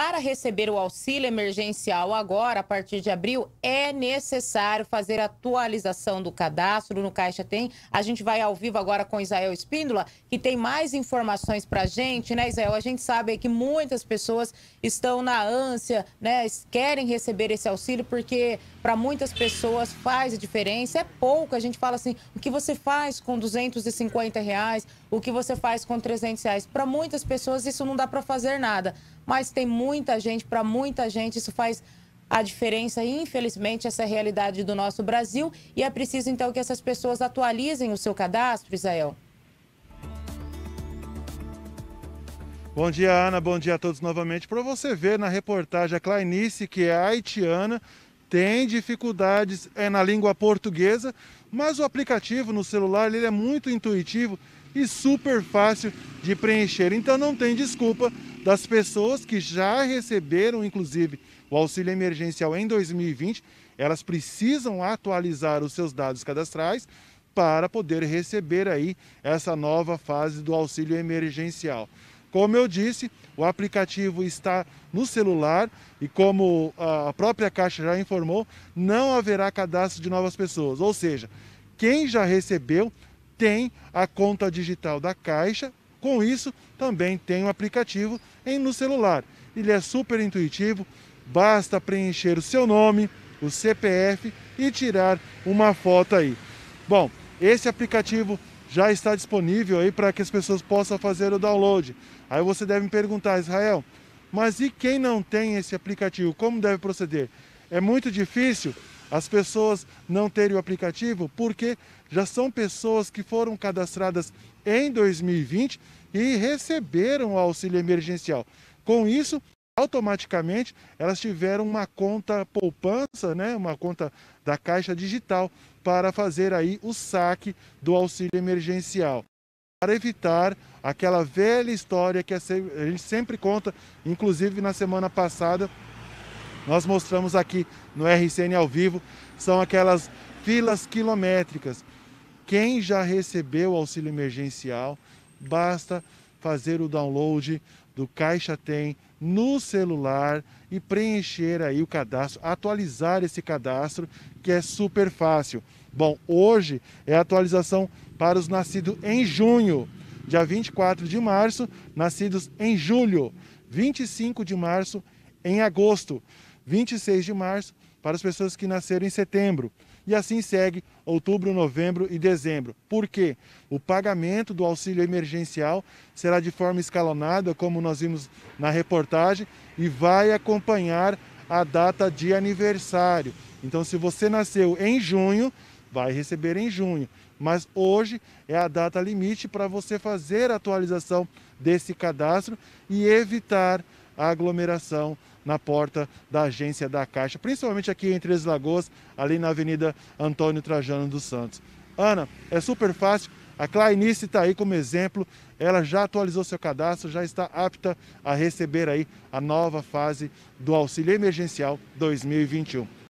para receber o auxílio emergencial agora, a partir de abril, é necessário fazer atualização do cadastro. No Caixa tem. A gente vai ao vivo agora com Israel Espíndola, que tem mais informações para a gente, né, Israel? A gente sabe que muitas pessoas estão na ânsia, né? Querem receber esse auxílio porque para muitas pessoas faz diferença. É pouco. A gente fala assim: o que você faz com 250 reais? O que você faz com 300 reais? Para muitas pessoas isso não dá para fazer nada. Mas tem muito muita gente, para muita gente, isso faz a diferença, infelizmente, essa é realidade do nosso Brasil. E é preciso, então, que essas pessoas atualizem o seu cadastro, Israel. Bom dia, Ana. Bom dia a todos novamente. Para você ver na reportagem, a Clainice, que é haitiana, tem dificuldades é na língua portuguesa, mas o aplicativo no celular ele é muito intuitivo e super fácil de preencher. Então não tem desculpa das pessoas que já receberam, inclusive, o auxílio emergencial em 2020, elas precisam atualizar os seus dados cadastrais para poder receber aí essa nova fase do auxílio emergencial. Como eu disse, o aplicativo está no celular e, como ah, a própria Caixa já informou, não haverá cadastro de novas pessoas. Ou seja, quem já recebeu tem a conta digital da Caixa. Com isso, também tem o um aplicativo em, no celular. Ele é super intuitivo, basta preencher o seu nome, o CPF e tirar uma foto aí. Bom, esse aplicativo já está disponível aí para que as pessoas possam fazer o download. Aí você deve me perguntar, Israel, mas e quem não tem esse aplicativo? Como deve proceder? É muito difícil? as pessoas não terem o aplicativo, porque já são pessoas que foram cadastradas em 2020 e receberam o auxílio emergencial. Com isso, automaticamente elas tiveram uma conta poupança, né, uma conta da Caixa Digital para fazer aí o saque do auxílio emergencial. Para evitar aquela velha história que a gente sempre conta, inclusive na semana passada nós mostramos aqui no RCN ao vivo, são aquelas filas quilométricas. Quem já recebeu auxílio emergencial, basta fazer o download do Caixa Tem no celular e preencher aí o cadastro, atualizar esse cadastro, que é super fácil. Bom, hoje é a atualização para os nascidos em junho, dia 24 de março, nascidos em julho, 25 de março em agosto. 26 de março para as pessoas que nasceram em setembro. E assim segue outubro, novembro e dezembro. Por quê? O pagamento do auxílio emergencial será de forma escalonada, como nós vimos na reportagem, e vai acompanhar a data de aniversário. Então, se você nasceu em junho, vai receber em junho. Mas hoje é a data limite para você fazer a atualização desse cadastro e evitar a aglomeração na porta da agência da Caixa, principalmente aqui em Três Lagoas, ali na Avenida Antônio Trajano dos Santos. Ana, é super fácil. A Clainice está aí como exemplo. Ela já atualizou seu cadastro, já está apta a receber aí a nova fase do auxílio emergencial 2021.